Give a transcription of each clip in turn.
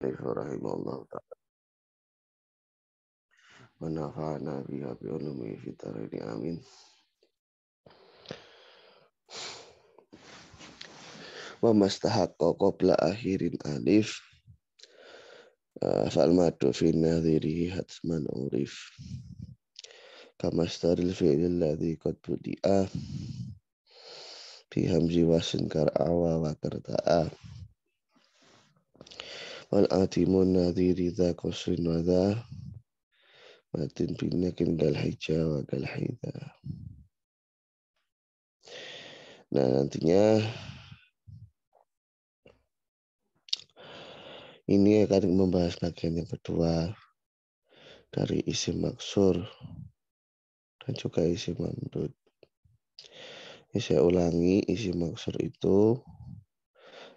rahimahullah ta'ala. Wa nafa'ana biha bi'ulumi fitarini amin. Wa mastahaqqa qabla akhirin alif. Fal madu fi nadhirihi hatman urif. Kama staril alladhi qad budi'a. Bi hamzi wasin kar'awa wa karta'a. والآتم النذير ذا قصر وذا واتن بالنكن كالحجة وكالحيدة Nah nantinya ini akan membahas bagian yang kedua dari isim maksur dan juga isim mamdud. Saya ulangi, isim maksur itu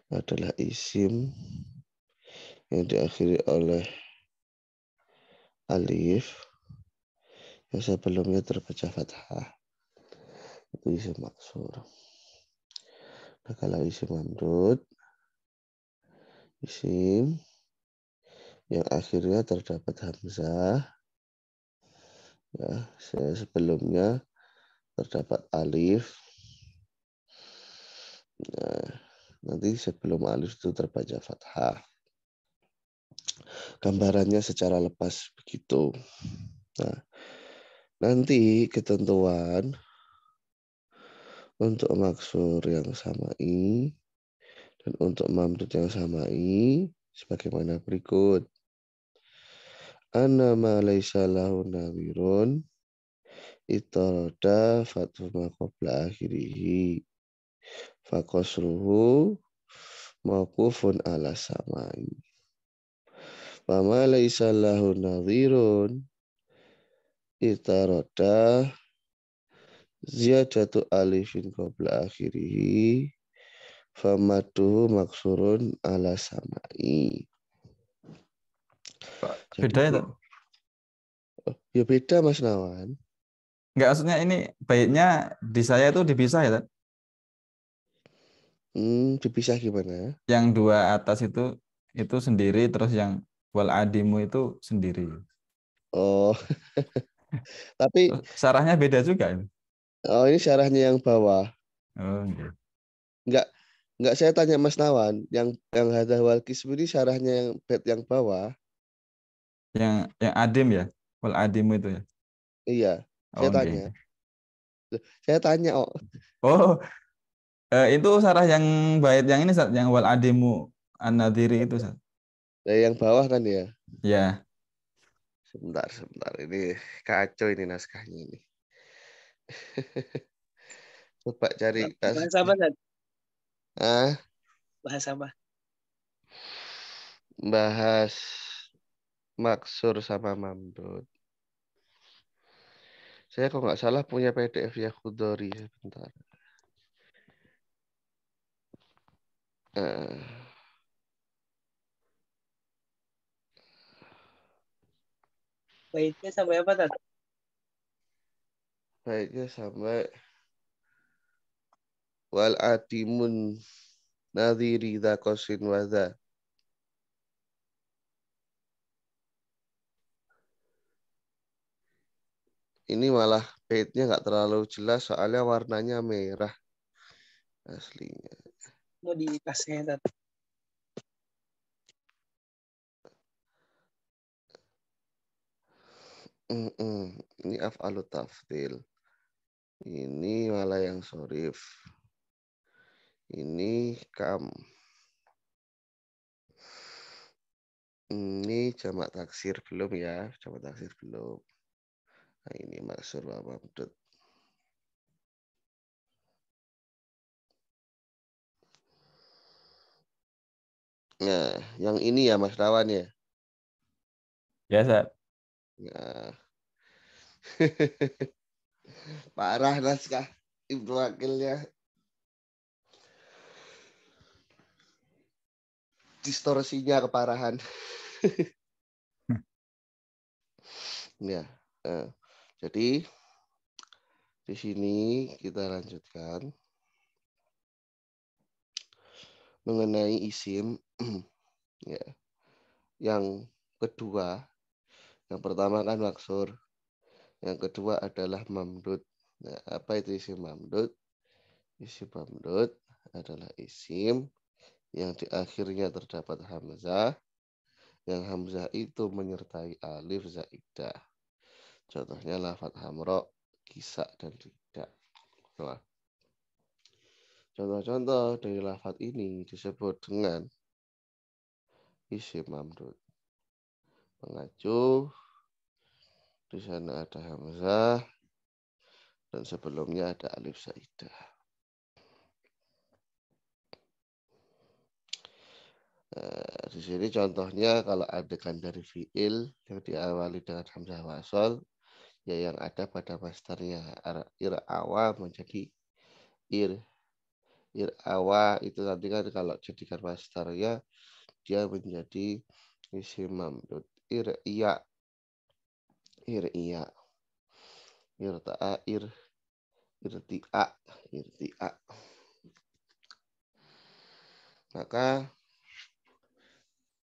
adalah isim yang diakhiri oleh alif yang sebelumnya terbaca fathah itu isim maksur. Nah, kalau isim mamdud isim yang akhirnya terdapat hamzah ya sebelumnya terdapat alif nah nanti sebelum alif itu terbaca fathah gambarannya secara lepas begitu. Nah, nanti ketentuan untuk maksur yang sama i dan untuk mamdud yang sama i sebagaimana berikut. Anama laisa lahu nawirun itarada fathu ma qabla akhirihi fakosruhu mawqufun ala samai. Fama laisa lahu nadhirun itaroda ziyadatu alifin qabla akhirihi famatuhu maksurun ala samai. Beda ya? Oh, ya beda Mas Nawan. Enggak maksudnya ini baiknya di saya itu dipisah ya? Tad? Hmm, dipisah gimana? Yang dua atas itu itu sendiri terus yang wal adimu itu sendiri. Oh. Tapi sarahnya beda juga ini. Oh, ini sarahnya yang bawah. Oh, okay. Iya. Enggak enggak saya tanya Mas Nawan yang yang hadah wal kismu ini sarahnya yang bed yang bawah. Yang yang adim ya? Wal adimu itu ya. Iya. Oh, saya iya, tanya. Iya. Okay. Saya tanya, oh. Oh. Eh, itu sarah yang baik yang ini yang wal adimu an itu, Sat. Dari yang bawah kan ya? Ya. Sebentar, sebentar. Ini kacau ini naskahnya ini. Coba cari. Bahasa apa, kan? Ah? Bahasa apa? Bahas Maksur sama Mamdud. Saya kok nggak salah punya PDF ya Kudori. Sebentar. Uh. Eh. Paitnya sampai apa tadi? Paitnya sampai wal atimun nadhiri dzakosin wadza. Ini malah baitnya nggak terlalu jelas soalnya warnanya merah aslinya. Mau di tasnya tadi. Mm Ini af'alu taftil. Ini wala yang sorif. Ini kam. Ini jamak taksir belum ya. Jamak taksir belum. Nah, ini maksud apa mamdud. Nah, yang ini ya Mas Rawan ya. Ya, Sat. Nah. Parah naskah Ibnu wakilnya Distorsinya keparahan. ya. Uh, jadi di sini kita lanjutkan mengenai isim ya. Yang kedua yang pertama kan maksur. Yang kedua adalah mamdud. Nah, apa itu isi mamdud? Isi mamdud adalah isim yang di akhirnya terdapat hamzah. Yang hamzah itu menyertai alif zaidah. Contohnya lafat hamro, kisah dan tidak. Nah, Contoh-contoh dari lafat ini disebut dengan isi mamdud. Mengacu di sana ada hamzah dan sebelumnya ada alif saidah. Eh, di sini contohnya kalau adegan dari fiil yang diawali dengan hamzah wasol ya yang ada pada masternya ir awa menjadi ir ir awa itu nanti kan kalau jadikan masternya dia menjadi isimam mamdud ir iya ir iya a ir ti a maka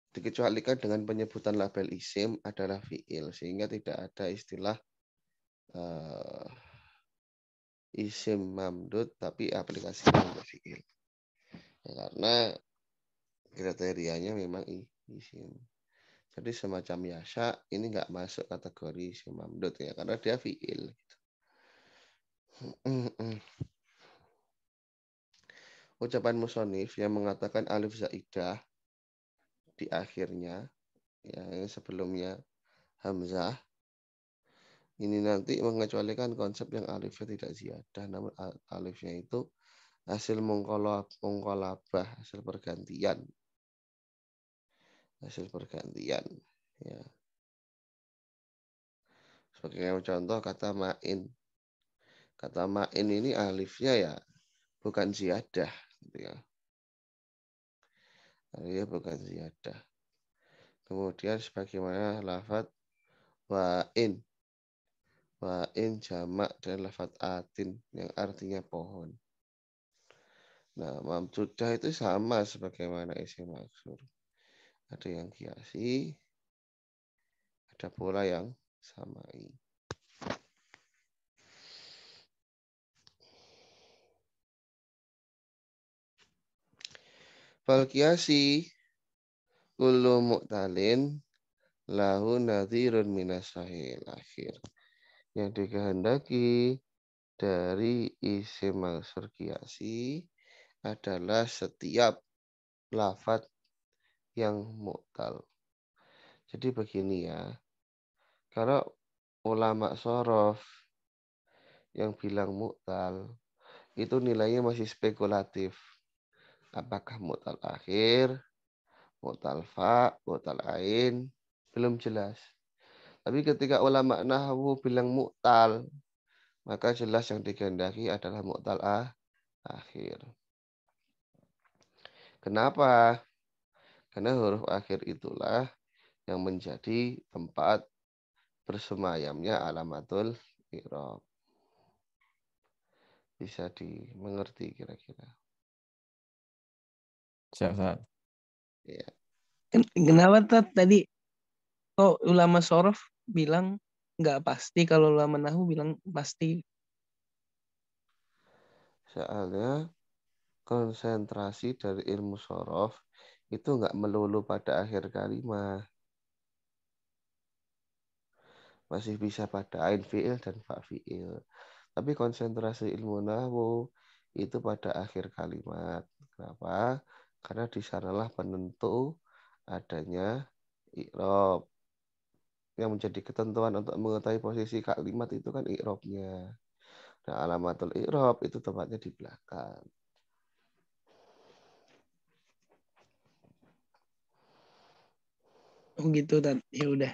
dikecualikan dengan penyebutan label isim adalah fiil sehingga tidak ada istilah uh, isim mamdud tapi aplikasi untuk fiil ya, karena kriterianya memang isim jadi semacam yasha ini nggak masuk kategori si ya karena dia fiil. Gitu. Ucapan musonif yang mengatakan alif zaidah di akhirnya ya, yang sebelumnya hamzah ini nanti mengecualikan konsep yang alifnya tidak ziyadah namun alifnya itu hasil mengkolabah, hasil pergantian hasil pergantian ya sebagai contoh kata main kata main ini alifnya ya bukan ziyadah gitu ya alifnya bukan ziyadah kemudian sebagaimana lafat wain wain jamak dan lafat atin yang artinya pohon nah mamcudah itu sama sebagaimana isi maksud ada yang kiasi, ada pola yang samai. Falkiasi kullu mu'talin lahu nadhirun minasahil akhir. Yang dikehendaki dari isim mansur kiasi adalah setiap lafat yang mu'tal. Jadi begini ya, kalau ulama sorof yang bilang mu'tal, itu nilainya masih spekulatif. Apakah mu'tal akhir, mu'tal fa, mu'tal ain, belum jelas. Tapi ketika ulama nahwu bilang mu'tal, maka jelas yang digendaki adalah mu'tal ah, akhir. Kenapa? Karena huruf akhir itulah yang menjadi tempat bersemayamnya alamatul i'rab. Bisa dimengerti kira-kira. Siap, Ustaz. Ya. Kenapa Tad, tadi kok ulama sorof bilang nggak pasti kalau ulama nahu bilang pasti? Soalnya konsentrasi dari ilmu sorof itu nggak melulu pada akhir kalimat. Masih bisa pada ain fi'il dan fa fi'il. Tapi konsentrasi ilmu nahu itu pada akhir kalimat. Kenapa? Karena di sanalah penentu adanya i'rab. Yang menjadi ketentuan untuk mengetahui posisi kalimat itu kan i'rabnya. Nah, alamatul i'rab itu tempatnya di belakang. oh gitu dan ya udah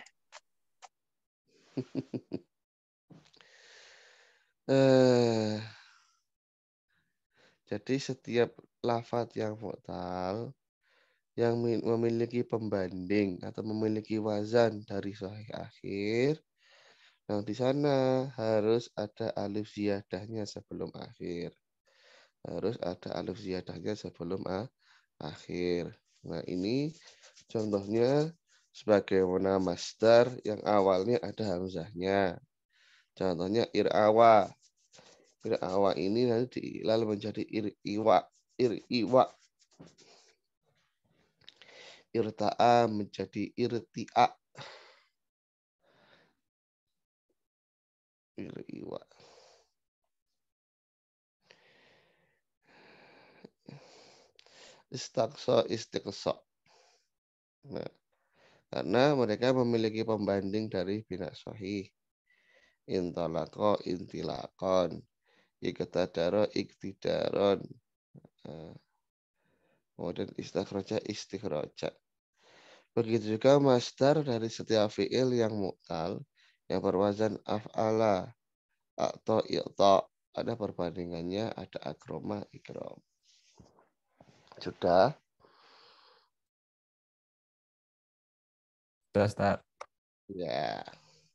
uh, jadi setiap lafat yang vokal yang memiliki pembanding atau memiliki wazan dari sahih akhir yang di sana harus ada alif ziyadahnya sebelum akhir. Harus ada alif ziyadahnya sebelum akhir. Nah, ini contohnya sebagai sebagaimana master yang awalnya ada hamzahnya. Contohnya irawa. Irawa ini nanti diilal menjadi ir iwa, ir iwa. Irta'a menjadi irti'a. Ir iwa. istakso istekso Nah karena mereka memiliki pembanding dari bina sahih. Intalako intilakon. iktadaro iktidaron. Eh, kemudian istakroja istikhroja. Begitu juga master dari setiap fi'il yang mu'tal yang berwazan af'ala atau ilto Ada perbandingannya, ada akroma, ikrom. Sudah. Ustaz. Ya.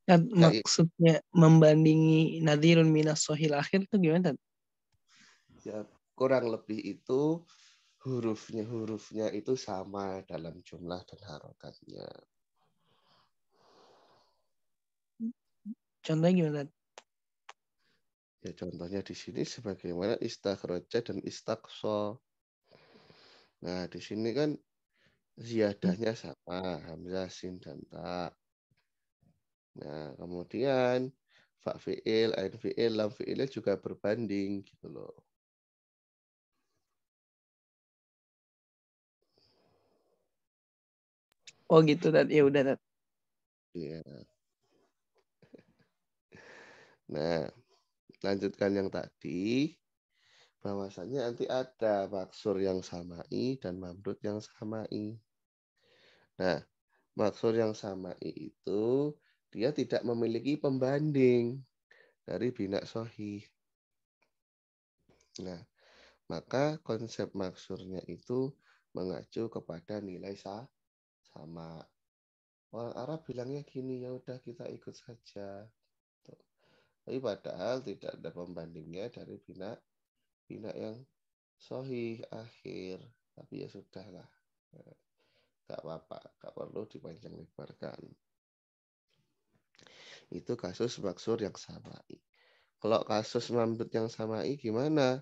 Nah, maksudnya membandingi nadirun minas sohil akhir itu gimana? Ya, kurang lebih itu hurufnya hurufnya itu sama dalam jumlah dan harokatnya. Contohnya gimana? Ya contohnya di sini sebagaimana istakroja dan istakso. Nah di sini kan Ziyadahnya sama, Hamzah, Sin, dan Ta. Nah, kemudian Fak fi'il, Ain fi'il, Lam fi'ilnya juga berbanding gitu loh. Oh gitu, dan ya udah. dan. Iya. Nah, lanjutkan yang tadi bahwasannya nanti ada maksur yang samai dan mamdud yang samai. Nah, maksud yang sama itu dia tidak memiliki pembanding dari bina sohi. Nah, maka konsep maksurnya itu mengacu kepada nilai sah sama. Orang Arab bilangnya gini, ya udah kita ikut saja. Tapi padahal tidak ada pembandingnya dari bina bina yang sohi akhir. Tapi ya sudahlah. Nah gak apa-apa gak perlu dipanjang lebarkan itu kasus maksur yang sama. kalau kasus mamdut yang samai gimana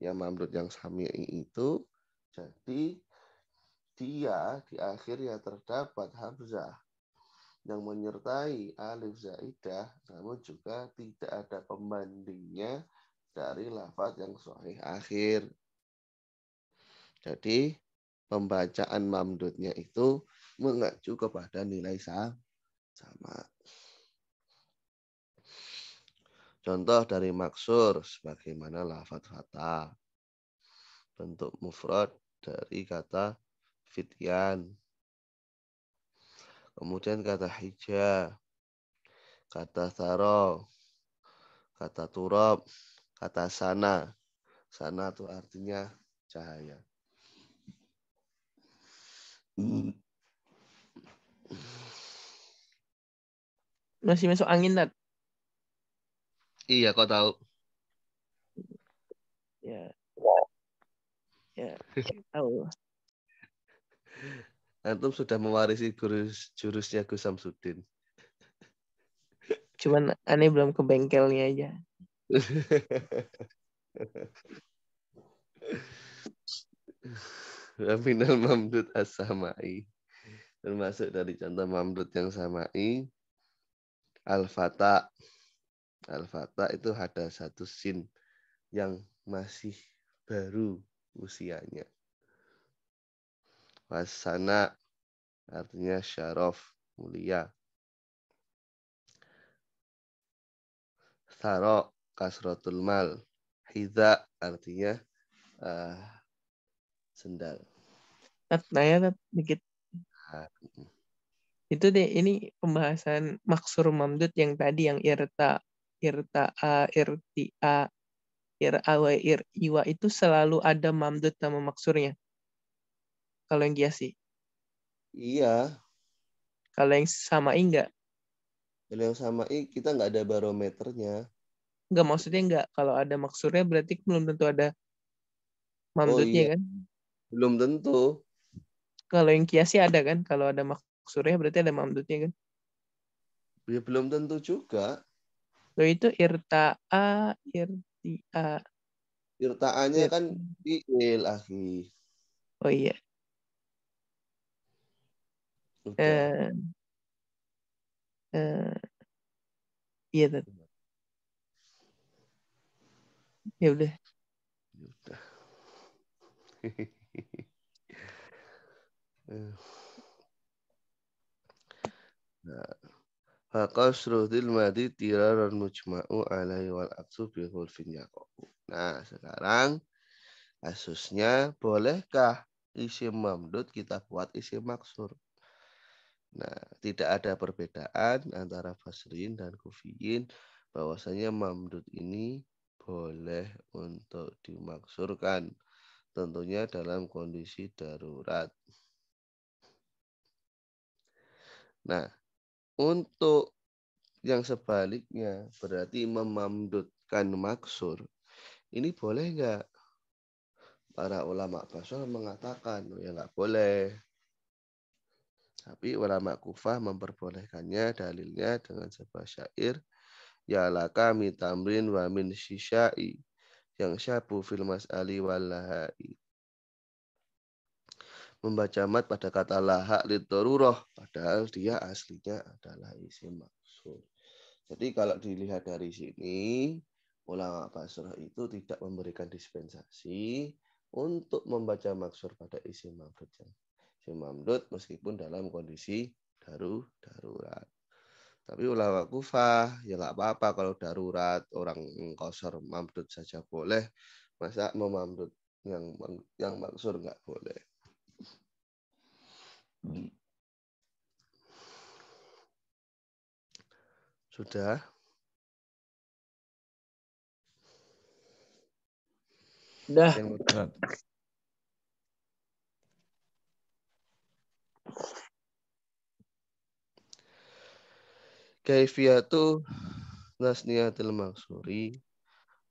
ya mamdut yang sami itu jadi dia di akhirnya terdapat hamzah yang menyertai alif zaidah namun juga tidak ada pembandingnya dari lafaz yang sahih akhir. Jadi pembacaan mamdudnya itu mengacu kepada nilai sama. Contoh dari maksur sebagaimana lafat fata. Bentuk mufrad dari kata fityan. Kemudian kata hija, kata taro, kata turab, kata sana. Sana itu artinya cahaya. Masih masuk angin, Nat. Iya, kau tahu. Ya. Ya, tahu. Antum sudah mewarisi jurus jurusnya Gus Samsudin. Cuman aneh belum ke bengkelnya aja. minal mamdud as-samai. Termasuk dari contoh mamdud yang samai al-fata. Al-fata itu ada satu sin yang masih baru usianya. Wasana artinya syaraf, mulia. Saro kasrotul mal. Hida artinya uh, Sendal. Tat, nanya tat, dikit. Ah, itu deh, ini pembahasan maksur mamdud yang tadi yang irta, irta a, irti a, ir awa, ir iwa itu selalu ada mamdud sama maksurnya. Kalau yang sih. Iya. Kalau yang sama i enggak? Kalau yang sama i kita nggak ada barometernya. Enggak, maksudnya enggak. Kalau ada maksurnya berarti belum tentu ada mamdudnya oh, iya. kan? Belum tentu. Kalau yang sih ada kan? Kalau ada maksurnya berarti ada mamdutnya kan? Ya belum tentu juga. Lo itu irta'a, irti'a. Irta'anya irta iya. kan fi'il akhi. Oh iya. eh eh iya, Ya udah. Fakasrudil madi tiraran mujma'u alaihi wal aksu bihul finyakoku. Nah, sekarang kasusnya bolehkah isim mamdud kita buat isim maksur? Nah, tidak ada perbedaan antara Basrin dan Kufiyin bahwasanya mamdud ini boleh untuk dimaksurkan tentunya dalam kondisi darurat. Nah, untuk yang sebaliknya berarti memamdutkan maksur ini boleh nggak? Para ulama basur mengatakan oh, ya nggak boleh. Tapi ulama Kufah memperbolehkannya dalilnya dengan sebuah syair ya laka min tamrin wa min yang syabu fil mas'ali walahai. Membaca mat pada kata lahak litoruroh, padahal dia aslinya adalah isim maksud. Jadi kalau dilihat dari sini, ulama Basrah itu tidak memberikan dispensasi untuk membaca maksur pada isim mamdud yang isim mamdud meskipun dalam kondisi daru darurat. Tapi ulama Kufah ya nggak apa-apa kalau darurat orang kosor mamdud saja boleh. Masa mau yang yang maksur nggak boleh. Sudah. Sudah. Yang... kaifiyatu nasniyatil maksuri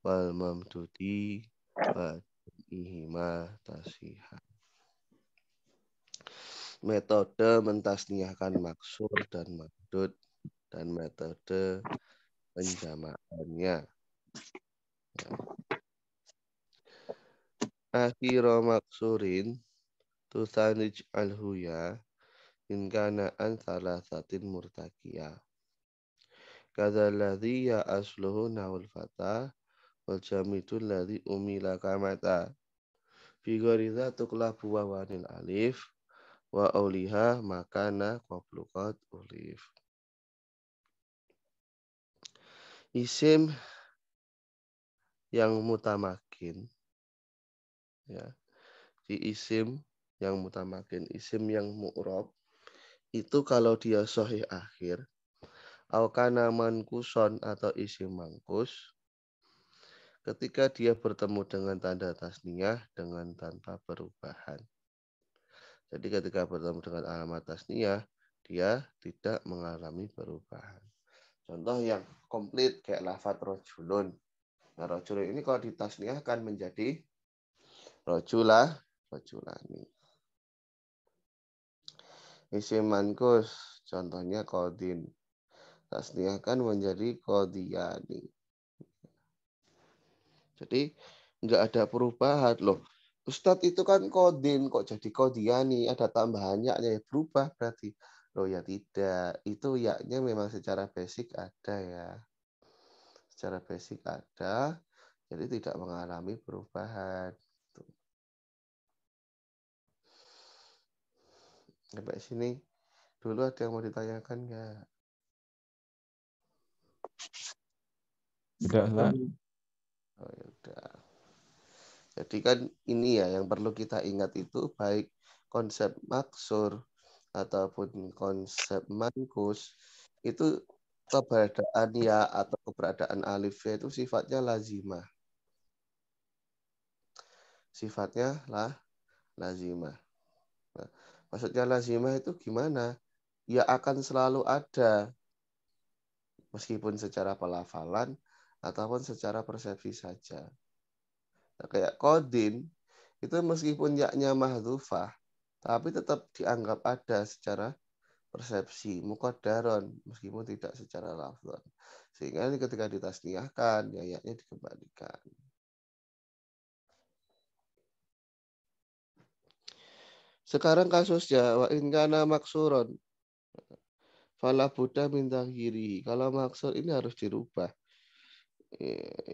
wal mamdudi wa ihima tasiha metode mentasniahkan maksur dan makdud dan metode penjamaannya. Ya. Akhiro maksurin tusanij alhuya inkana an salah satin murtakia. Kada ladhi ya asluhu nahul fata, wal jamitu ladhi umila kamata. Figurida tuklah buah wanil alif wa auliha makana qoblukat ulif. Isim yang mutamakin ya di isim yang mutamakin isim yang mu'rob itu kalau dia sohih akhir Aukana mankuson atau isi mangkus ketika dia bertemu dengan tanda tasniah dengan tanpa perubahan. Jadi ketika bertemu dengan alamat tasniah, dia tidak mengalami perubahan. Contoh yang komplit kayak lafat rojulun. Nah, rojulun ini kalau ditasniah akan menjadi rojulah, rojulani. Isi mankus, contohnya kodin tasniahkan menjadi kodiani, Jadi nggak ada perubahan loh. Ustadz itu kan kodin kok jadi kodiani ada tambahannya ya berubah berarti loh ya tidak itu yaknya memang secara basic ada ya secara basic ada jadi tidak mengalami perubahan sampai sini dulu ada yang mau ditanyakan nggak sudah, lah. Oh, ya udah. Jadi kan ini ya yang perlu kita ingat itu baik konsep maksur ataupun konsep mankus itu keberadaan ya atau keberadaan alif ya itu sifatnya lazimah. Sifatnya lah lazimah. Nah, maksudnya lazimah itu gimana? Ya akan selalu ada meskipun secara pelafalan ataupun secara persepsi saja. Nah, kayak kodin itu meskipun yaknya mahdufah tapi tetap dianggap ada secara persepsi mukodaron meskipun tidak secara lafzan sehingga ini ketika ditasniahkan ya yaknya dikembalikan sekarang kasusnya wa in kana maksuron Fala Buddha minta kiri. Kalau maksud ini harus dirubah.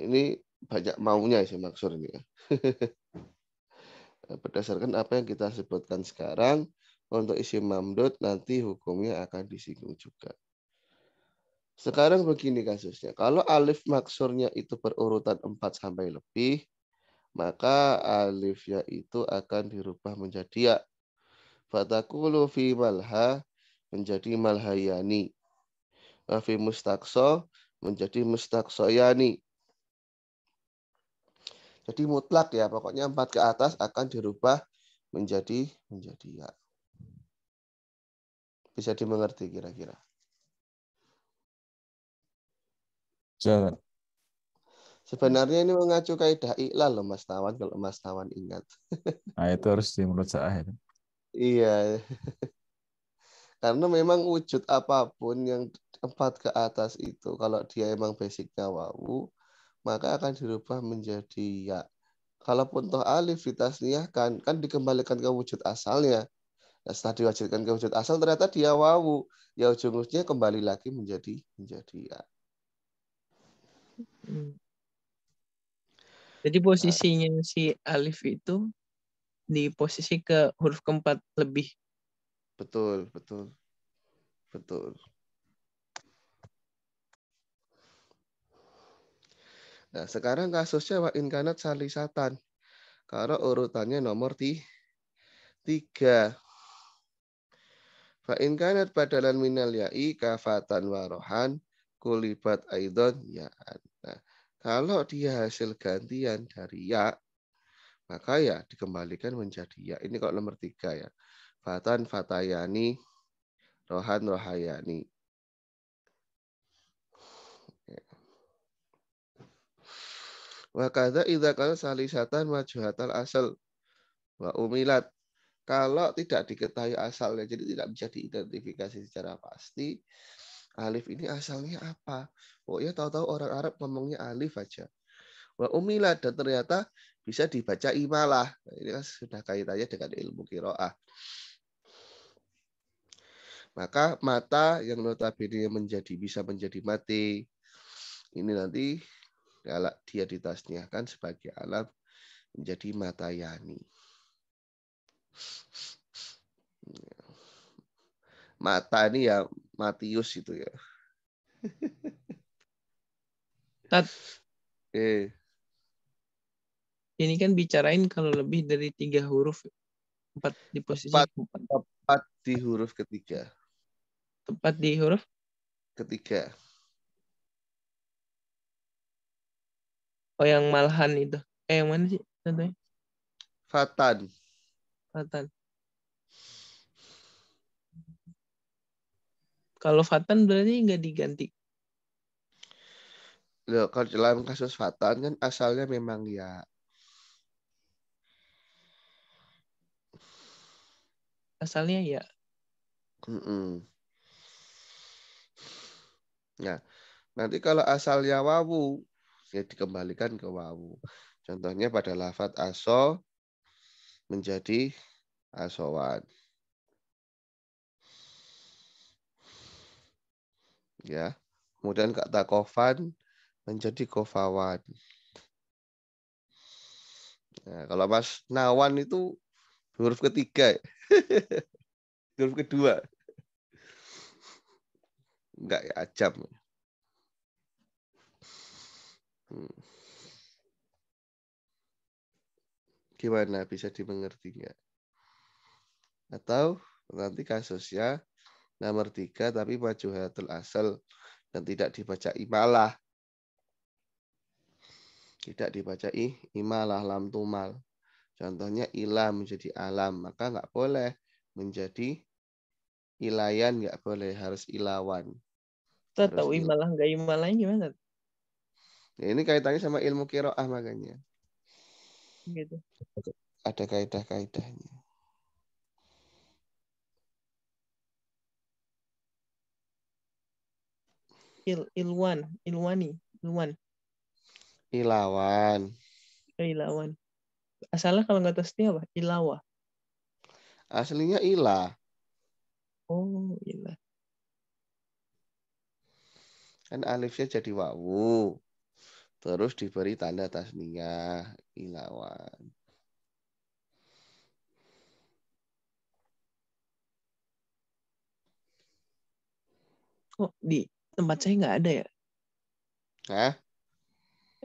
Ini banyak maunya sih maksur ini. Ya. Berdasarkan apa yang kita sebutkan sekarang, untuk isi mamdud nanti hukumnya akan disinggung juga. Sekarang begini kasusnya. Kalau alif maksurnya itu berurutan 4 sampai lebih, maka alifnya itu akan dirubah menjadi ya. Fatakulu fi malha menjadi malhayani. Rafi mustakso menjadi mustaksoyani. Jadi mutlak ya, pokoknya empat ke atas akan dirubah menjadi menjadi ya. Bisa dimengerti kira-kira. Jangan. Sebenarnya ini mengacu kaidah iklal loh Mas Tawan kalau Mas Tawan ingat. Nah, itu harus di menurut saya. iya. Karena memang wujud apapun yang empat ke atas itu, kalau dia emang basicnya wawu, maka akan dirubah menjadi ya. Kalaupun toh alif ditasniahkan, kan dikembalikan ke wujud asalnya. Nah, setelah diwajibkan ke wujud asal, ternyata dia wawu. Ya ujung-ujungnya kembali lagi menjadi menjadi ya. Hmm. Jadi posisinya si alif itu di posisi ke huruf keempat lebih Betul, betul. Betul. Nah, sekarang kasusnya wa inkanat salisatan. Karo urutannya nomor ti tiga. Fa inkanat badalan minal ya'i kafatan warohan kulibat aidon ya'an. Nah, kalau dia hasil gantian dari ya, maka ya dikembalikan menjadi ya. Ini kalau nomor tiga ya. Fatan Fatayani, Rohan Rohayani. Ya. Wa kada idza kana salisatan majhatal asal wa umilat. Kalau tidak diketahui asalnya, jadi tidak bisa diidentifikasi secara pasti, alif ini asalnya apa? Oh ya tahu-tahu orang Arab ngomongnya alif aja. Wa umilat dan ternyata bisa dibaca imalah. Nah, ini kan sudah kaitannya dengan ilmu kiroah. Maka mata yang notabene menjadi bisa menjadi mati ini nanti kalau dia ditasniahkan sebagai alam menjadi mata yani. Mata ini ya Matius itu ya. Tat. Eh. Ini kan bicarain kalau lebih dari tiga huruf empat di posisi empat, empat, empat di huruf ketiga tepat di huruf ketiga. Oh yang malhan itu. Eh yang mana sih contohnya? Fatan. Fatan. Kalau Fatan berarti nggak diganti. Loh, kalau dalam kasus Fatan kan asalnya memang ya. Asalnya ya. Mm -mm. Nah, nanti kalau asalnya wawu, ya dikembalikan ke wawu. Contohnya pada lafat aso menjadi asowan. Ya. Kemudian kata kofan menjadi kofawan. Nah, kalau Mas Nawan itu huruf ketiga. huruf kedua nggak ajam. Hmm. Gimana bisa dimengerti nggak? Atau nanti kasusnya nomor tiga tapi majuhatul asal dan tidak dibaca imalah. Tidak dibaca i, imalah lam tumal. Contohnya ilah menjadi alam, maka nggak boleh menjadi ilayan nggak boleh harus ilawan. Terus tahu imalah nggak imalahnya gimana? Ya, ini kaitannya sama ilmu kiroah makanya. Gitu. Ada kaidah-kaidahnya. Il ilwan, ilwani, ilwan. Ilawan. Oh, ilawan. Asalnya kalau nggak tahu apa? Ilawa. Aslinya ilah. Oh, ilah. Kan alifnya jadi wawu. Terus diberi tanda tasniah ilawan. Oh, di tempat saya nggak ada ya? Hah?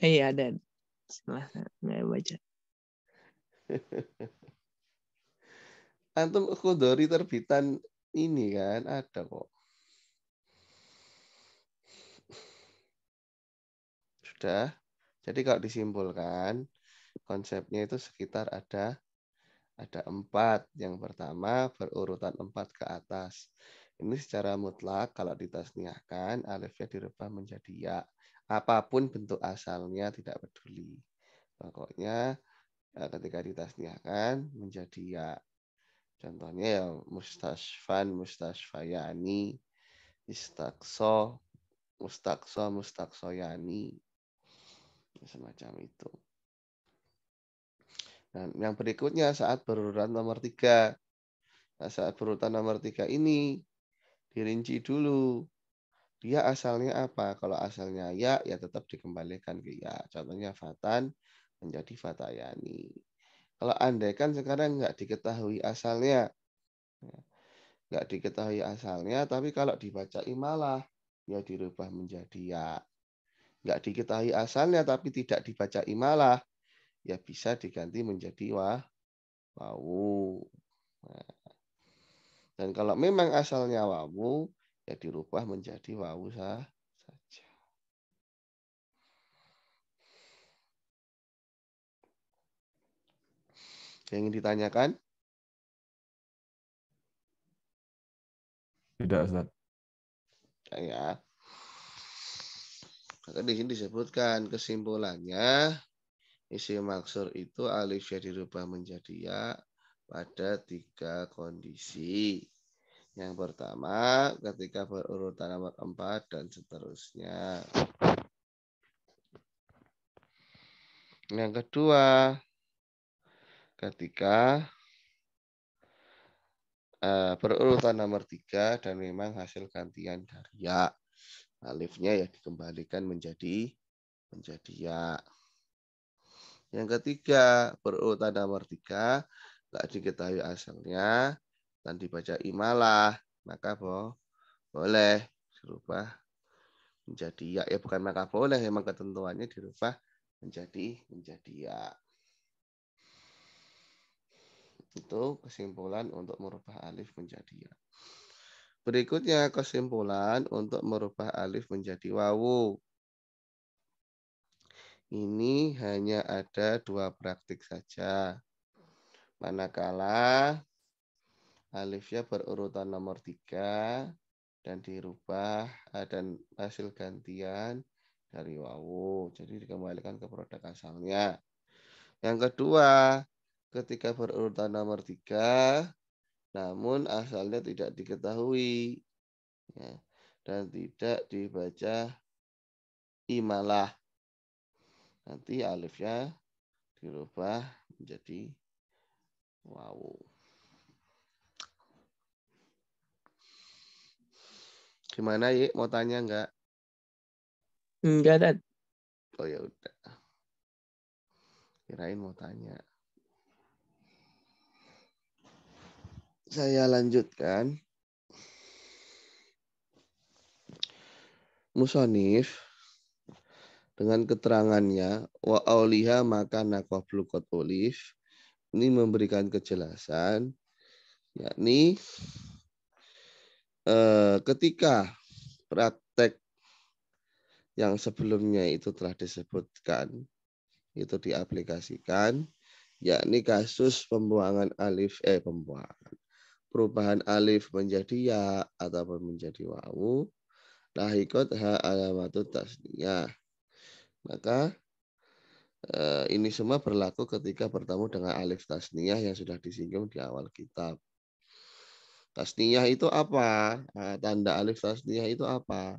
Eh, iya ada. Setelah nggak baca. Antum kudori terbitan ini kan ada kok. sudah. Jadi kalau disimpulkan konsepnya itu sekitar ada ada empat. Yang pertama berurutan empat ke atas. Ini secara mutlak kalau ditasniahkan alifnya dirubah menjadi ya. Apapun bentuk asalnya tidak peduli. Pokoknya eh, ketika ditasniahkan menjadi ya. Contohnya ya mustasfan, mustasfayani, istakso, mustakso, mustaksoyani semacam itu. Dan yang berikutnya saat berurutan nomor tiga. Nah, saat berurutan nomor tiga ini dirinci dulu. Dia asalnya apa? Kalau asalnya ya, ya tetap dikembalikan ke ya. Contohnya fatan menjadi fatayani. Kalau andaikan sekarang nggak diketahui asalnya, ya, nggak diketahui asalnya, tapi kalau dibaca imalah, ya dirubah menjadi ya nggak diketahui asalnya tapi tidak dibaca imalah, ya bisa diganti menjadi wah, wawu. Nah. Dan kalau memang asalnya wawu, ya dirubah menjadi wawu sah saja. Yang ingin ditanyakan? Tidak, Ustaz. Ya. Maka di sini disebutkan kesimpulannya isi maksur itu alif ya dirubah menjadi ya pada tiga kondisi. Yang pertama ketika berurutan nomor empat dan seterusnya. Yang kedua ketika uh, berurutan nomor tiga dan memang hasil gantian dari ya alifnya ya dikembalikan menjadi menjadi ya. Yang ketiga, beru nomor tiga, tak diketahui asalnya, dan dibaca imalah, maka bo, boleh dirubah menjadi ya. Ya bukan maka boleh, memang ketentuannya dirubah menjadi menjadi ya. Itu kesimpulan untuk merubah alif menjadi ya. Berikutnya kesimpulan untuk merubah alif menjadi wawu. Ini hanya ada dua praktik saja. Manakala alifnya berurutan nomor tiga dan dirubah dan hasil gantian dari wawu. Jadi dikembalikan ke produk asalnya. Yang kedua, ketika berurutan nomor tiga namun asalnya tidak diketahui ya, dan tidak dibaca imalah. Nanti alifnya dirubah menjadi wawu. Gimana ya Mau tanya enggak? Enggak, Dad. Oh ya udah. Kirain mau tanya. saya lanjutkan. Musonif dengan keterangannya wa auliha maka nakoflu olif ini memberikan kejelasan yakni eh, ketika praktek yang sebelumnya itu telah disebutkan itu diaplikasikan yakni kasus pembuangan alif eh pembuangan perubahan alif menjadi ya ataupun menjadi wawu lahikot ha alamatu tasniyah. Maka eh, ini semua berlaku ketika bertemu dengan alif tasniyah yang sudah disinggung di awal kitab. Tasniyah itu apa? Nah, tanda alif tasniyah itu apa?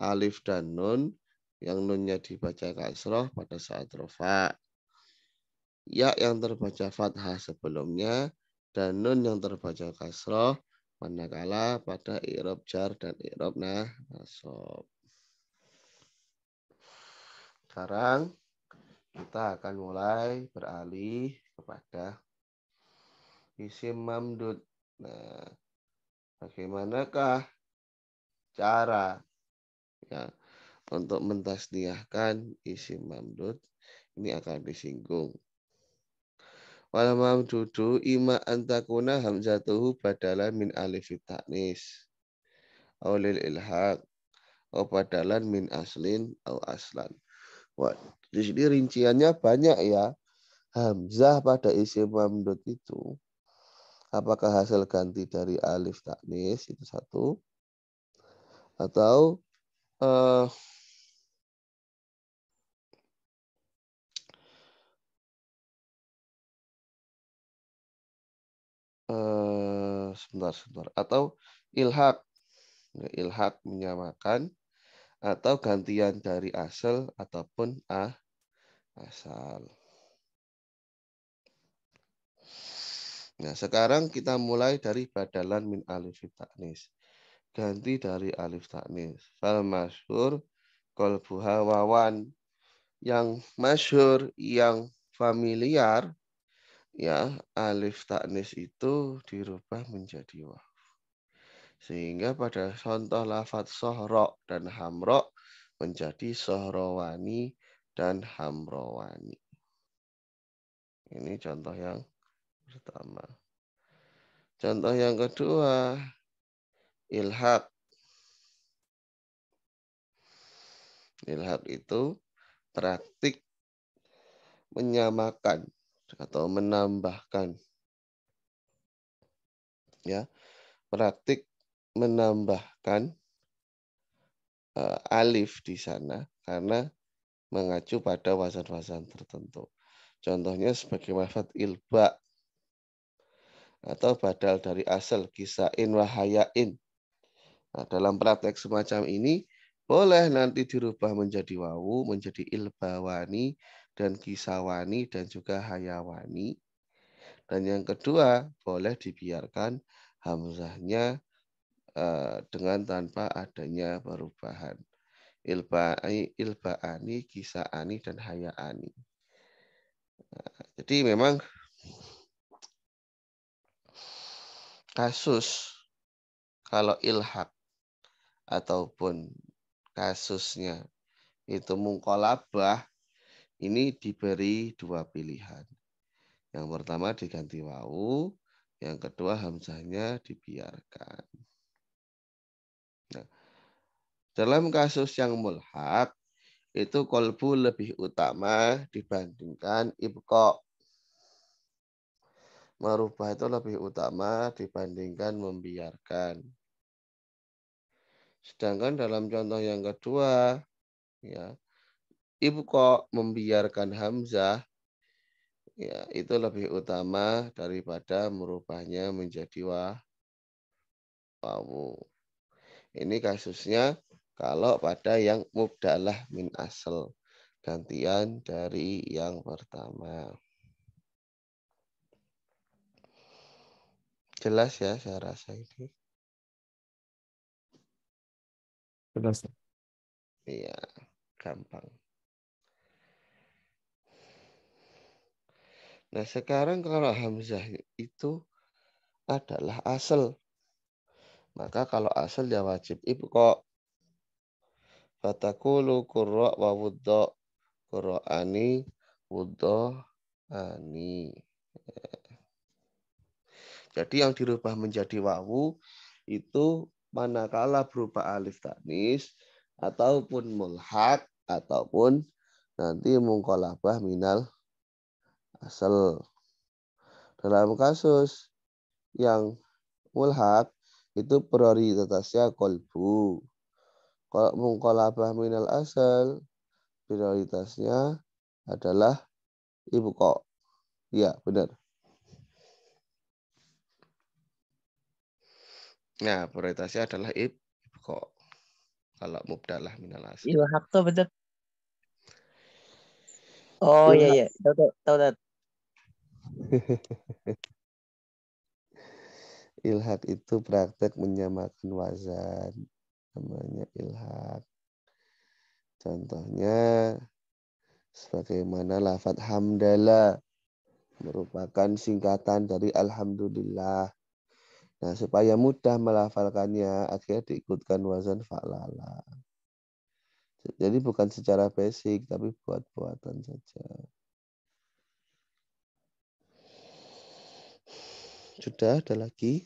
Alif dan nun yang nunnya dibaca kasroh pada saat rofa. Ya yang terbaca fathah sebelumnya dan nun yang terbaca kasroh manakala pada i'rab jar dan i'rab nah nasab. Sekarang kita akan mulai beralih kepada isim mamdud. Nah, bagaimanakah cara ya untuk mentasdiahkan isim mamdud? Ini akan disinggung. Wal mamdudu ima antakuna hamzatuhu badalan min alif taknis. Aulil ilhaq. Au badalan min aslin au aslan. Wah, di sini rinciannya banyak ya. Hamzah pada isim mamdud itu apakah hasil ganti dari alif taknis itu satu atau uh, Eh, sebentar sebentar atau ilhak ilhak menyamakan atau gantian dari asal ataupun ah asal. Nah, sekarang kita mulai dari badalan min alif taknis. Ganti dari alif taknis. Fal masyhur qalbuha wawan. Yang masyhur, yang familiar ya alif taknis itu dirubah menjadi waf. Sehingga pada contoh lafat sohro dan hamro menjadi sohrowani dan hamrowani. Ini contoh yang pertama. Contoh yang kedua, ilhak. Ilhak itu praktik menyamakan atau menambahkan. Ya. Praktik menambahkan uh, alif di sana karena mengacu pada wazan-wazan tertentu. Contohnya sebagai wafat ilba atau badal dari asal kisain wahayain. Nah, dalam praktek semacam ini boleh nanti dirubah menjadi wawu, menjadi ilbawani, dan Kisawani dan juga Hayawani. Dan yang kedua, boleh dibiarkan hamzahnya eh, dengan tanpa adanya perubahan. Ilba'ani, ilba'ani, kisa'ani, dan haya'ani. Eh, jadi memang kasus kalau ilhak ataupun kasusnya itu mungkolabah ini diberi dua pilihan. Yang pertama diganti wau, yang kedua hamzahnya dibiarkan. Nah, dalam kasus yang mulhak, itu kolbu lebih utama dibandingkan ibko. Merubah itu lebih utama dibandingkan membiarkan. Sedangkan dalam contoh yang kedua, ya kok membiarkan hamzah ya itu lebih utama daripada merubahnya menjadi wah wawu. Ini kasusnya kalau pada yang mubdalah min asal gantian dari yang pertama. Jelas ya saya rasa ini. Jelas. Iya, gampang. Nah sekarang kalau hamzah itu adalah asal. Maka kalau asal ya wajib ibqa. Fatakulu kurra wa wuddo kurra'ani ani Jadi yang dirubah menjadi wawu itu manakala berupa alif tanis ataupun mulhak ataupun nanti mungkolabah minal asal. Dalam kasus yang mulhak itu prioritasnya kolbu. Kalau mengkolabah minal asal, prioritasnya adalah ibu kok. Iya, ya benar. Nah, prioritasnya adalah ibu kok. Kalau mubdalah minal asal. Ibu iya, hak tuh betul. Oh iya iya, iya. tahu tahu. ilhak itu praktek menyamakan wazan namanya ilhak contohnya sebagaimana lafat hamdala merupakan singkatan dari alhamdulillah nah supaya mudah melafalkannya akhirnya diikutkan wazan fa'lala jadi bukan secara basic tapi buat buatan saja Sudah ada lagi.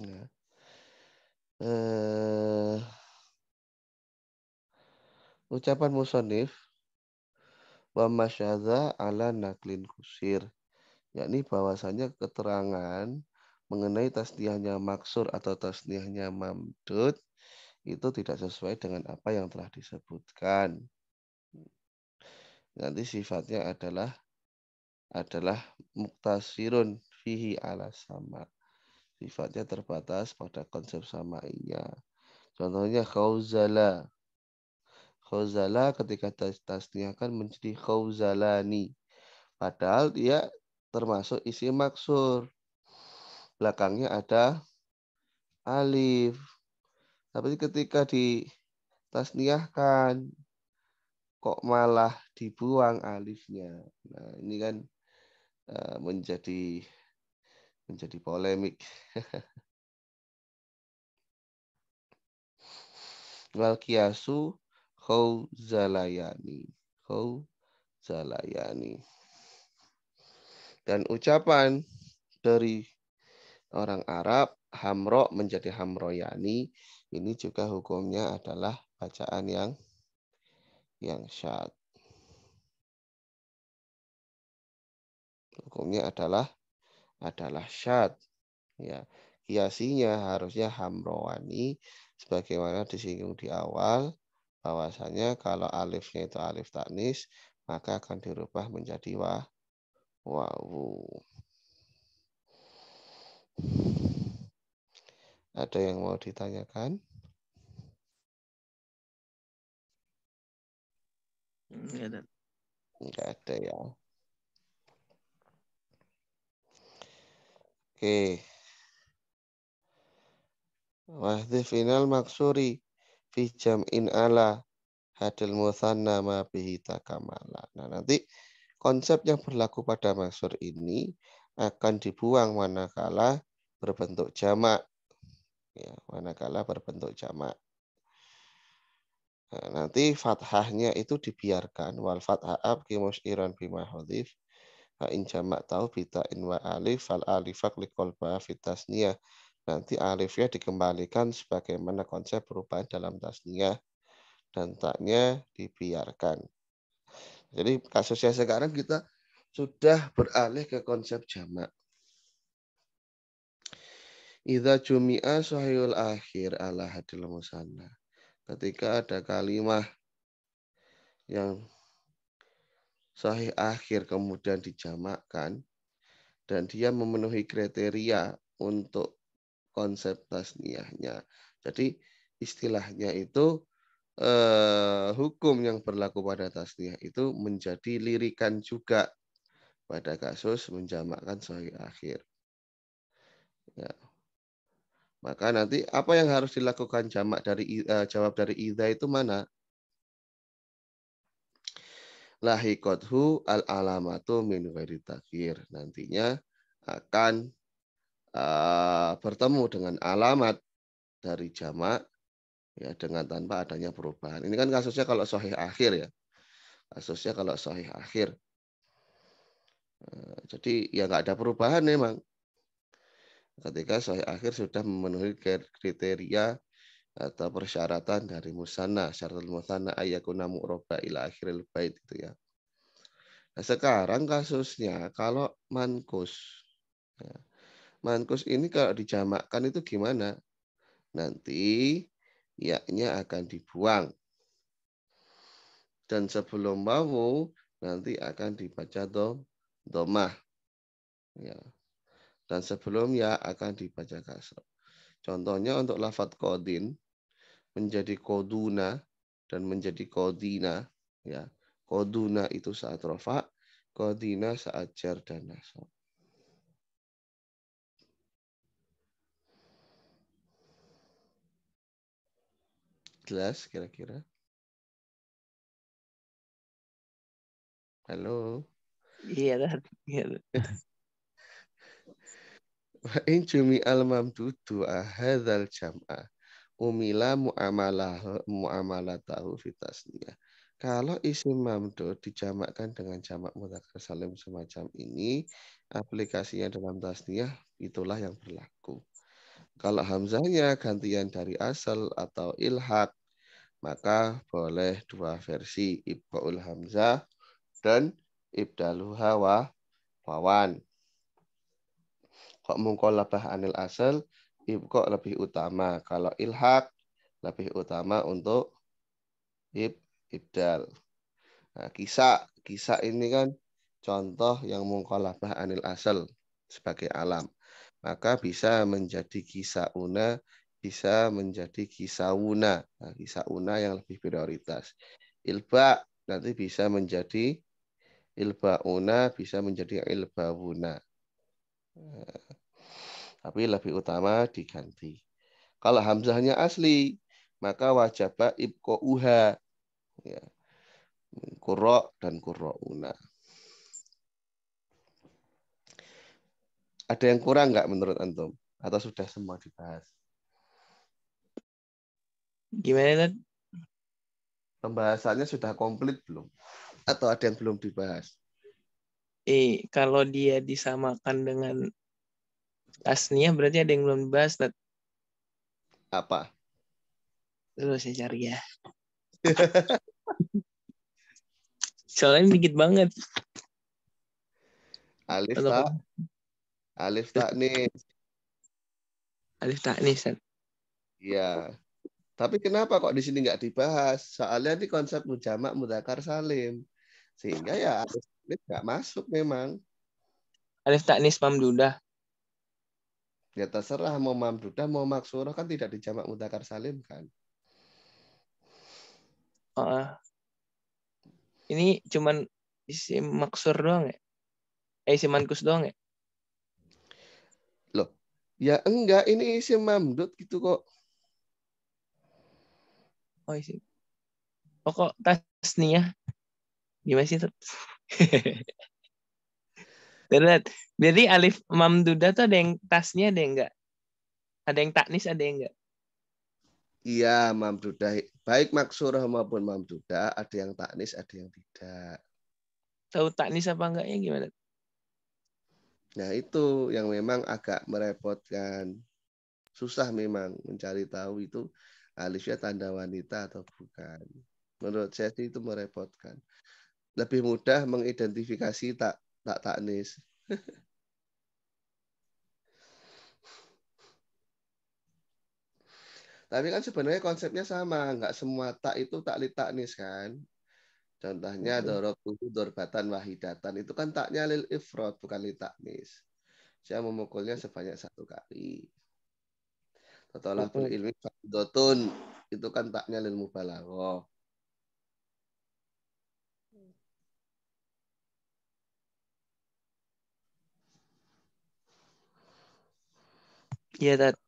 Nah. Uh, ucapan musonif wa masyadha ala naklin kusir yakni bahwasanya keterangan mengenai tasniahnya maksur atau tasniahnya mamdud itu tidak sesuai dengan apa yang telah disebutkan. Nanti sifatnya adalah adalah muktasirun fihi ala sama. Sifatnya terbatas pada konsep samainya. Contohnya khauzala. Khauzala ketika tas-tasnya kan menjadi khauzalani. Padahal dia termasuk isi maksur. Belakangnya ada alif. Tapi ketika di tasniahkan kok malah dibuang alifnya. Nah, ini kan Eh, menjadi menjadi polemik. Wal kiasu khawzalayani. Zalayani. Dan ucapan dari orang Arab hamro menjadi hamroyani ini juga hukumnya adalah bacaan yang yang syad. Hukumnya adalah adalah syad. Ya, kiasinya harusnya hamrowani sebagaimana disinggung di awal bahwasanya kalau alifnya itu alif taknis maka akan dirubah menjadi wa wawu. Ada yang mau ditanyakan? Enggak hmm, ada. Enggak ada ya. Oke. Wahdi final maksuri fi jam'in ala hadil musanna ma bihi takamala. Nah, nanti konsep yang berlaku pada maksur ini akan dibuang manakala berbentuk jamak. Ya, manakala berbentuk jamak. Nah, nanti fathahnya itu dibiarkan wal fathah ab iran bima hadif fa in jamak tahu bita in wa alif fal alifak fi tasniyah nanti alifnya dikembalikan sebagaimana konsep perubahan dalam tasniyah dan taknya dibiarkan jadi kasusnya sekarang kita sudah beralih ke konsep jamak Idza jumi'a sahihul akhir ala hadil musanna. Ketika ada kalimah yang sahih akhir kemudian dijamakkan dan dia memenuhi kriteria untuk konsep tasniyahnya. Jadi istilahnya itu eh, hukum yang berlaku pada tasniyah itu menjadi lirikan juga pada kasus menjamakkan sahih akhir. Ya. Maka nanti apa yang harus dilakukan jamak dari uh, jawab dari ida itu mana? lahikothu al alamatu min takir takhir. Nantinya akan uh, bertemu dengan alamat dari jamak ya dengan tanpa adanya perubahan. Ini kan kasusnya kalau sahih akhir ya. Kasusnya kalau sahih akhir. Uh, jadi ya nggak ada perubahan memang. Ketika sahih akhir sudah memenuhi kriteria atau persyaratan dari musana syaratul musana ayakuna mu'roba ila akhiril bait itu ya nah, sekarang kasusnya kalau mankus ya, mankus ini kalau dijamakkan itu gimana nanti yaknya akan dibuang dan sebelum wawu nanti akan dibaca dom domah ya dan sebelum ya akan dibaca kasro contohnya untuk lafat kodin menjadi koduna dan menjadi kodina ya koduna itu saat rofa kodina saat jar dan nasab jelas kira-kira halo iya iya Wa in jumi'al mamdudu ahadzal jamah umila muamalah muamalah tahu fitasnya. Kalau isim mamdud dijamakkan dengan jamak mudzakkar salim semacam ini, aplikasinya dalam tasniyah itulah yang berlaku. Kalau hamzahnya gantian dari asal atau ilhak, maka boleh dua versi ibqaul hamzah dan ibdaluha wa wawan. Kok labah anil asal ibqa lebih utama. Kalau ilhak lebih utama untuk ib ibdal. Nah, kisah kisah ini kan contoh yang mungkolabah anil asal sebagai alam. Maka bisa menjadi kisah una, bisa menjadi kisah una. Nah, kisah una yang lebih prioritas. Ilba nanti bisa menjadi una, bisa menjadi ilbauna. Nah, tapi lebih utama diganti. Kalau hamzahnya asli, maka wajib ibko Uha, Ya. Kuro dan una. Ada yang kurang nggak menurut Antum? Atau sudah semua dibahas? Gimana, kan? Pembahasannya sudah komplit belum? Atau ada yang belum dibahas? Eh, kalau dia disamakan dengan Tasnia berarti ada yang belum dibahas, tet. Apa? Lu saya cari ya. Soalnya dikit banget. Alif tak. Alif tak nih. Alif tak nih, Sat. Iya. Tapi kenapa kok di sini nggak dibahas? Soalnya ini konsep mujamak mudakar salim. Sehingga ya alif nggak masuk memang. Alif tak taknis mamdudah. Ya terserah mau mamdudah mau maksuroh kan tidak dijamak mutakar salim kan. Uh, ini cuman isim maksur doang ya? Eh, isim mankus doang ya? Loh, ya enggak ini isim mamdud gitu kok. Oh isim. Oh kok ya. Gimana sih? Berat. Jadi alif mamduda tuh ada yang tasnya ada yang enggak? Ada yang taknis ada yang enggak? Iya, mamduda baik maksurah maupun mamduda ada yang taknis ada yang tidak. Tahu taknis apa enggaknya gimana? Nah, itu yang memang agak merepotkan. Susah memang mencari tahu itu alifnya tanda wanita atau bukan. Menurut saya itu merepotkan. Lebih mudah mengidentifikasi tak tak nis. Tapi kan sebenarnya konsepnya sama, nggak semua tak itu tak litaknis kan. Contohnya dorobuhu dorbatan wahidatan itu kan taknya lil ifrod bukan litaknis. Saya memukulnya sebanyak satu kali. Totolah ilmi itu kan taknya lil mubalaghah. Yeah, that.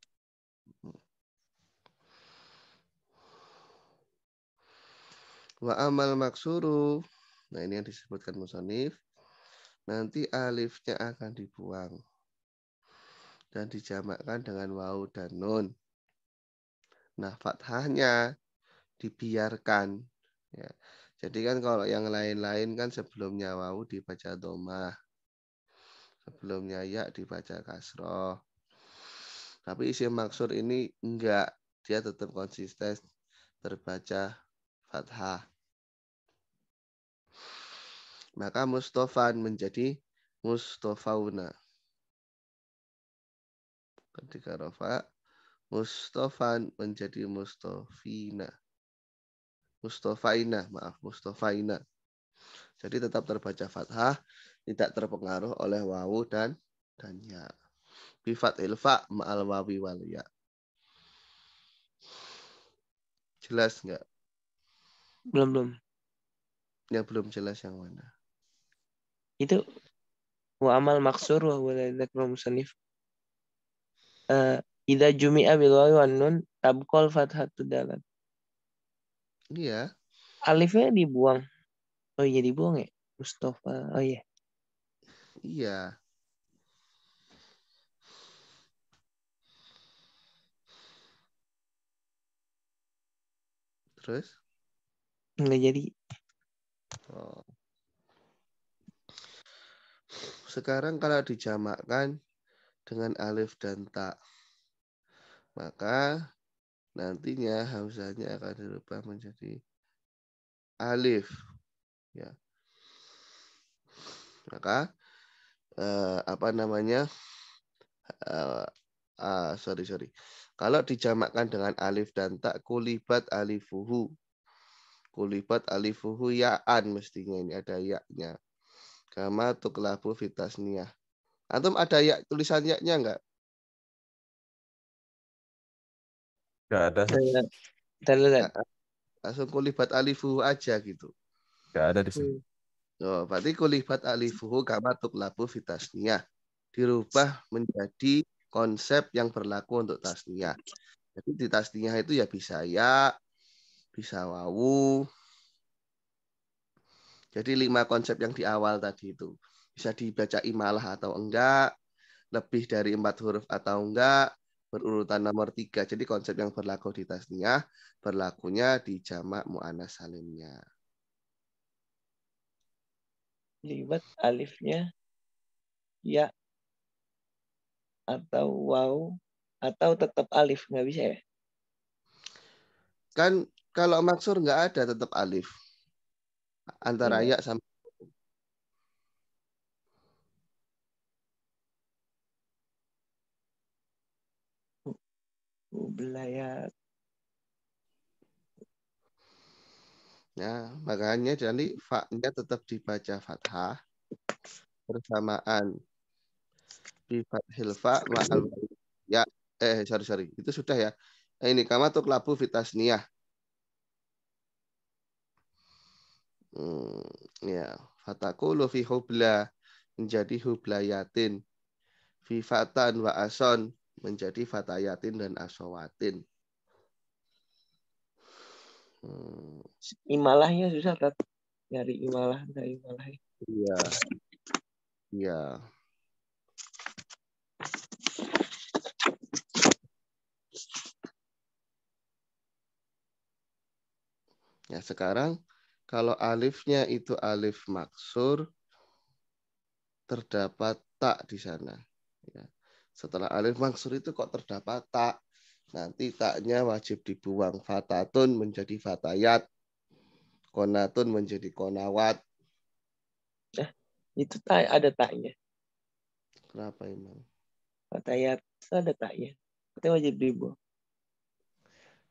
Wa amal maksuru. Nah, ini yang disebutkan musanif, Nanti alifnya akan dibuang. Dan dijamakkan dengan wau dan nun. Nah, fathahnya dibiarkan. Ya. Jadi kan kalau yang lain-lain kan sebelumnya wau dibaca domah. Sebelumnya ya dibaca kasroh tapi isi maksur ini enggak, dia tetap konsisten terbaca fathah. Maka mustofan menjadi mustofauna. Ketika rofa, mustofan menjadi mustofina. Mustofaina, maaf, Mustofaina. Jadi tetap terbaca fathah, tidak terpengaruh oleh wawu dan dan ya bifat ilfa ma'al wawi wal ya. Jelas nggak? Belum belum. Yang belum jelas yang mana. Itu wa amal maksur wa huwa dzakru musannif. Eh, Ida jumi'a bil wawi wan nun tabqal fathatu dalat. Iya. Alifnya dibuang. Oh iya dibuang ya. Mustafa. Oh iya. Iya. terus nggak jadi oh. sekarang kalau dijamakkan dengan alif dan ta maka nantinya hamzahnya akan dirubah menjadi alif ya maka eh, apa namanya eh, ah, sorry sorry kalau dijamakkan dengan alif dan tak, kulibat alifuhu. Kulibat alifuhu ya'an mestinya ini ada yaknya. Kama tuklabu fitasniyah. Antum ada yak tulisan yaknya enggak? Enggak ada. Dalalat. Ya. Ya, Langsung kulibat alifuhu aja gitu. Enggak ada di sini. Hmm. Oh, berarti kulibat alifuhu kama tuklabu fitasniyah. Dirubah menjadi konsep yang berlaku untuk tasnia. Jadi di tasnia itu ya bisa ya, bisa wawu. Jadi lima konsep yang di awal tadi itu bisa dibaca imalah atau enggak, lebih dari empat huruf atau enggak, berurutan nomor tiga. Jadi konsep yang berlaku di tasnia berlakunya di jamak mu'anas salimnya. Liwat alifnya ya atau wow atau tetap alif nggak bisa ya? Kan kalau maksur nggak ada tetap alif antara hmm. ya sama belayat. Nah, ya, makanya jadi faknya tetap dibaca fathah bersamaan di hilfa maal wa al ya eh sorry sorry itu sudah ya eh, ini kama fitas fitasniyah hmm, ya lo fi hubla menjadi hublayatin fi fatan wa ason menjadi fatayatin dan asawatin hmm. imalahnya susah tak nyari imalah nggak imalah iya iya Ya, sekarang kalau alifnya itu alif maksur, terdapat tak di sana. Ya. Setelah alif maksur itu kok terdapat tak. Nanti taknya wajib dibuang. Fatatun menjadi fatayat. Konatun menjadi konawat. Nah, itu tak ada taknya. Kenapa emang? Fatayat ada taknya. Itu wajib dibuang.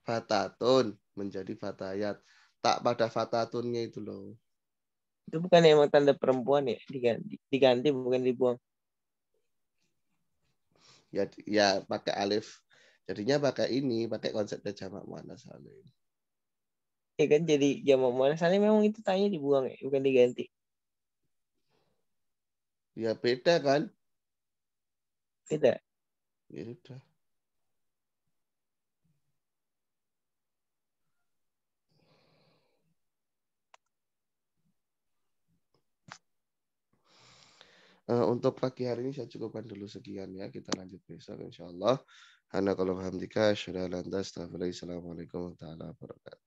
Fatatun menjadi fatayat tak pada fatatunnya itu loh. Itu bukan emang tanda perempuan ya diganti, diganti bukan dibuang. Ya ya pakai alif. Jadinya pakai ini, pakai konsepnya jamak mana salim. Ya kan jadi jamak mana salim memang itu tanya dibuang ya, bukan diganti. Ya beda kan? Beda. Ya Eh, untuk pagi hari ini saya cukupkan dulu sekian ya. Kita lanjut besok insya Allah. kalau hamdika. Assalamualaikum warahmatullahi wabarakatuh.